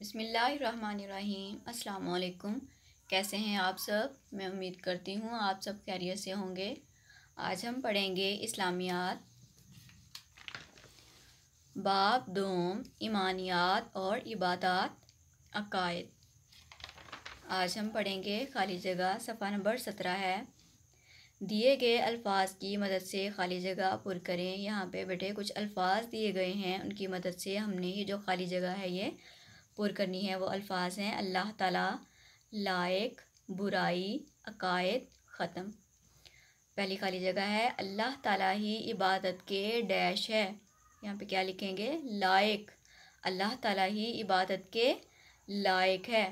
बसमिलकुम अल्लाम कैसे हैं आप सब मैं उम्मीद करती हूँ आप सब कैरियर से होंगे आज हम पढ़ेंगे इस्लामियात बाप दोम ईमानियात और इबादत अकायद आज हम पढ़ेंगे खाली जगह सफ़ा नंबर सत्रह है दिए गए अल्फाज की मदद से खाली जगह पुर करें यहाँ पे बेटे कुछ अल्फाज दिए गए हैं उनकी मदद से हमने ये जो खाली जगह है ये पुर करनी है वो अल्फाज हैं अल्लाह ताला लायक बुराई अकायद ख़त्म पहली खाली जगह है अल्लाह ताला ही इबादत के डैश है यहाँ पे क्या लिखेंगे लायक अल्लाह ताला ही इबादत के लायक है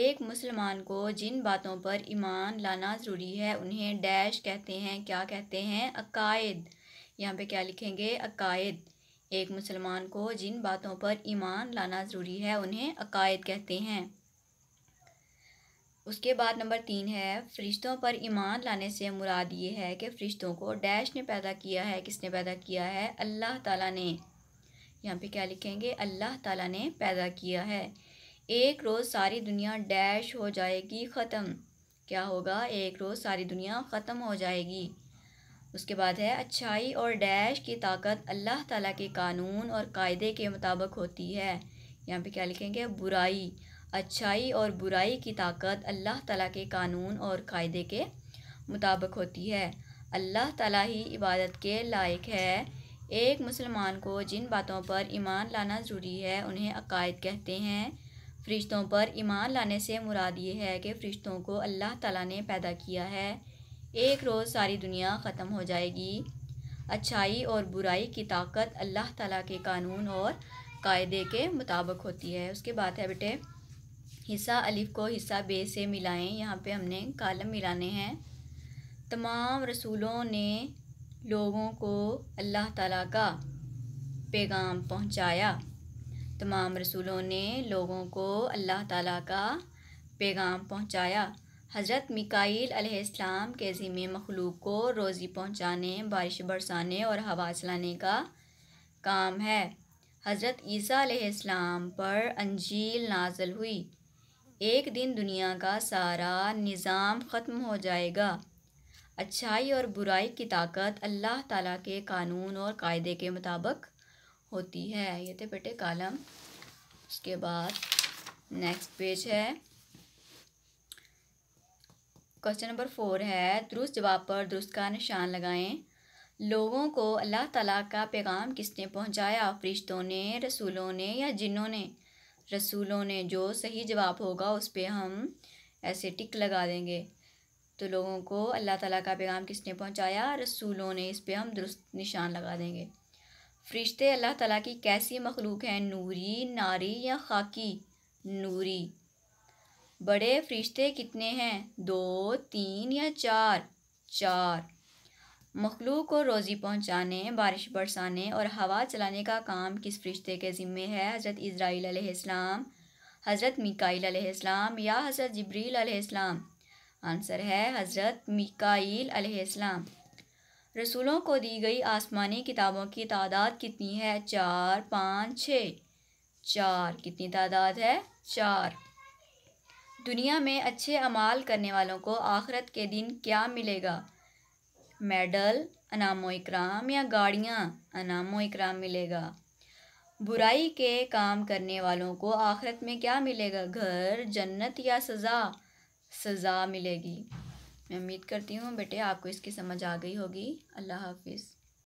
एक मुसलमान को जिन बातों पर ईमान लाना ज़रूरी है उन्हें डैश कहते हैं क्या कहते हैं अकायद यहाँ पे क्या लिखेंगे अकायद एक मुसलमान को जिन बातों पर ईमान लाना ज़रूरी है उन्हें अकायद कहते हैं उसके बाद नंबर तीन है फरिश्तों पर ईमान लाने से मुराद ये है कि फ़रिश्तों को डैश ने पैदा किया है किसने पैदा किया है अल्लाह ताला ने यहाँ पे क्या लिखेंगे अल्लाह ताला ने पैदा किया है एक रोज़ सारी दुनिया डैश हो जाएगी ख़त्म क्या होगा एक रोज़ सारी दुनिया ख़त्म हो जाएगी उसके बाद है अच्छाई और डैश की ताकत अल्लाह ताला के कानून और कायदे के मुताबिक होती है यहाँ पे क्या लिखेंगे बुराई अच्छाई और बुराई की ताकत अल्लाह ताला के कानून और कायदे के मुताबिक होती है अल्लाह ताला ही इबादत के लायक है एक मुसलमान को जिन बातों पर ईमान लाना ज़रूरी है उन्हें अकायद कहते हैं फरिश्तों पर ईमान लाने से मुराद ये है कि फ़रिश्तों को अल्लाह ताला ने पैदा किया है एक रोज़ सारी दुनिया ख़त्म हो जाएगी अच्छाई और बुराई की ताकत अल्लाह ताला के कानून और कायदे के मुताबिक होती है उसके बाद है बेटे हिस्सा अलिफ को हिस्सा बे से मिलाएं यहाँ पे हमने कालम मिलाने हैं तमाम रसूलों ने लोगों को अल्लाह ताला का पैगाम पहुँचाया तमाम रसूलों ने लोगों को अल्लाह ताला का पैगाम पहुँचाया हज़रत मिकाइल अलैहिस्सलाम के ज़िम्मे मखलूक को रोज़ी पहुँचाने बारिश बरसाने और हवा चलाने का काम है हज़रत ईसा पर अंजील नाजल हुई एक दिन दुनिया का सारा निज़ाम ख़त्म हो जाएगा अच्छाई और बुराई की ताकत अल्लाह ताला के कानून और कायदे के मुताबिक होती है ये थे बेटे कालम उसके बाद नेक्स्ट पेज है क्वेश्चन नंबर फोर है दुरुस्त जवाब पर दुरुस्त का निशान लगाएं लोगों को अल्लाह ताला का पैगाम किसने पहुंचाया फरिश्तों ने रसूलों ने या जिन्नों ने रसूलों ने जो सही जवाब होगा उस पर हम ऐसे टिक लगा देंगे तो लोगों को अल्लाह ताला का पैगाम किसने पहुंचाया रसूलों ने इस पर हम दुरुस्त निशान लगा देंगे फरिश्ते अल्लाह ताला की कैसी मखलूक हैं नूरी नारी या खाकी नूरी बड़े फरिश्ते कितने हैं दो तीन या चार चार मखलूक को रोज़ी पहुंचाने बारिश बरसाने और हवा चलाने का काम किस फरिश्ते के ज़िम्मे है हज़रत इसराइल अलैहिस्सलाम हज़रत मिकाईल अलैहिस्सलाम या हज़रत जबरील अलैहिस्सलाम आंसर है हज़रत मिकाईल अलैहिस्सलाम रसूलों को दी गई आसमानी किताबों की तादाद कितनी है चार पाँच छः चार कितनी तादाद है चार दुनिया में अच्छे अमाल करने वालों को आखरत के दिन क्या मिलेगा मेडल अनामो इकराम या गाड़ियाँ अनामो इकराम मिलेगा बुराई के काम करने वालों को आखरत में क्या मिलेगा घर जन्नत या सज़ा सज़ा मिलेगी मैं उम्मीद करती हूँ बेटे आपको इसकी समझ आ गई होगी अल्लाह हाफिज़